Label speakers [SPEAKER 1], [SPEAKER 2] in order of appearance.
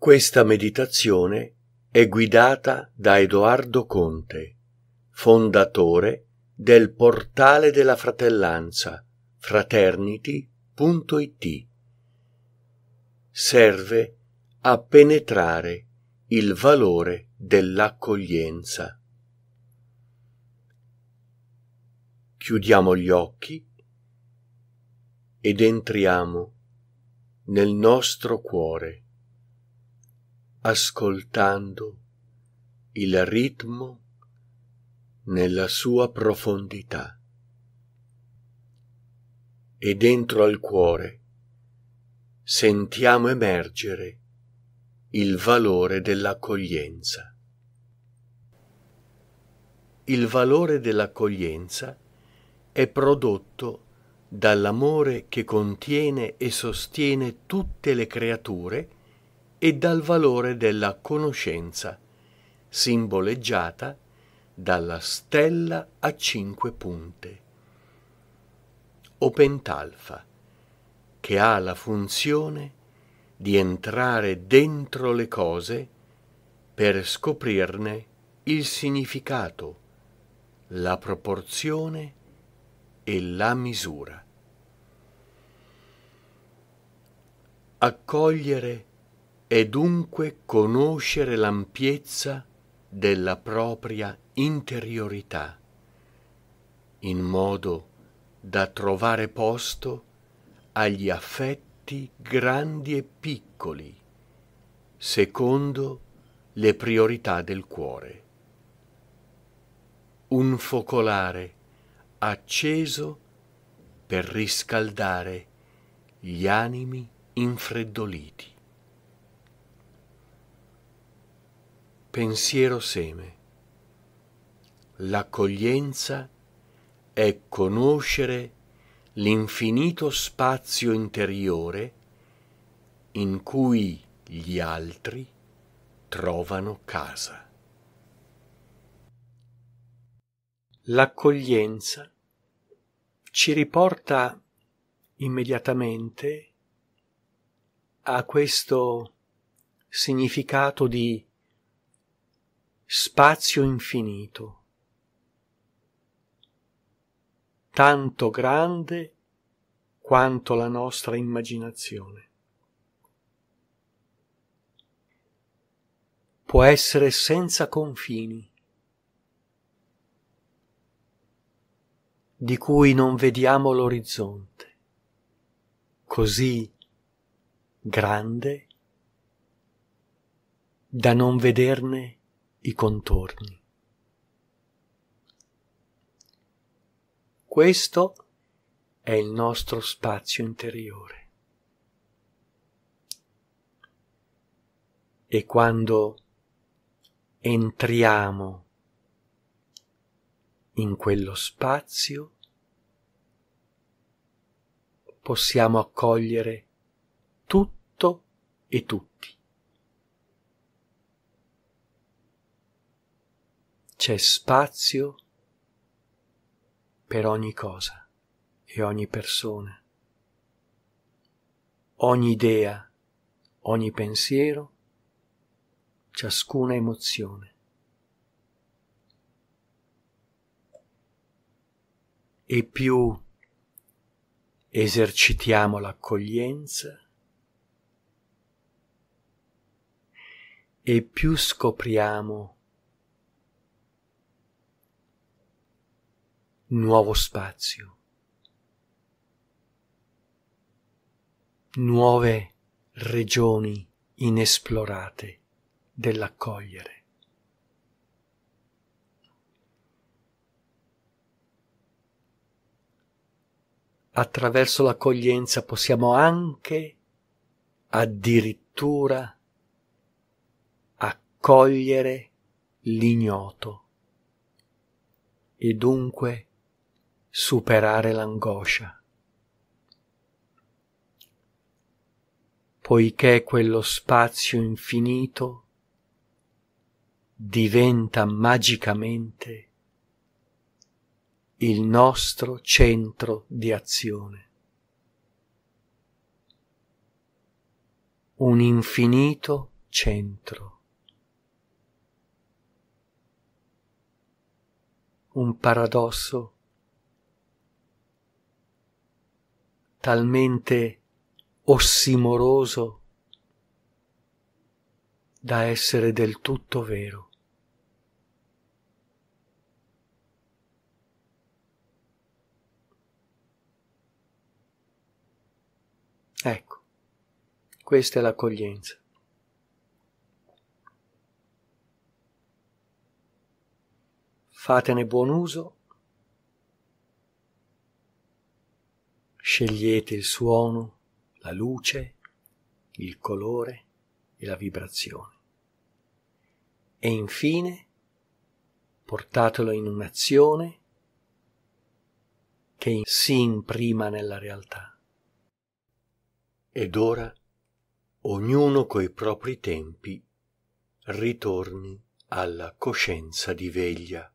[SPEAKER 1] Questa meditazione è guidata da Edoardo Conte, fondatore del portale della fratellanza fraternity.it. Serve a penetrare il valore dell'accoglienza. Chiudiamo gli occhi ed entriamo nel nostro cuore ascoltando il ritmo nella sua profondità e dentro al cuore sentiamo emergere il valore dell'accoglienza. Il valore dell'accoglienza è prodotto dall'amore che contiene e sostiene tutte le creature e dal valore della conoscenza, simboleggiata dalla stella a cinque punte. O pentalfa, che ha la funzione di entrare dentro le cose per scoprirne il significato, la proporzione e la misura. Accogliere e dunque conoscere l'ampiezza della propria interiorità, in modo da trovare posto agli affetti grandi e piccoli, secondo le priorità del cuore. Un focolare acceso per riscaldare gli animi infreddoliti. pensiero seme. L'accoglienza è conoscere l'infinito spazio interiore in cui gli altri trovano casa. L'accoglienza ci riporta immediatamente a questo significato di spazio infinito. Tanto grande quanto la nostra immaginazione. Può essere senza confini, di cui non vediamo l'orizzonte, così grande da non vederne i contorni. Questo è il nostro spazio interiore. E quando entriamo in quello spazio, possiamo accogliere tutto e tutti. c'è spazio per ogni cosa e ogni persona, ogni idea, ogni pensiero, ciascuna emozione. E più esercitiamo l'accoglienza, e più scopriamo nuovo spazio, nuove regioni inesplorate dell'accogliere. Attraverso l'accoglienza possiamo anche addirittura accogliere l'ignoto e dunque superare l'angoscia. Poiché quello spazio infinito diventa magicamente il nostro centro di azione. Un infinito centro. un paradosso talmente ossimoroso da essere del tutto vero. Ecco, questa è l'accoglienza. Fatene buon uso Scegliete il suono, la luce, il colore e la vibrazione. E infine portatelo in un'azione che si imprima nella realtà. Ed ora ognuno coi propri tempi ritorni alla coscienza di veglia.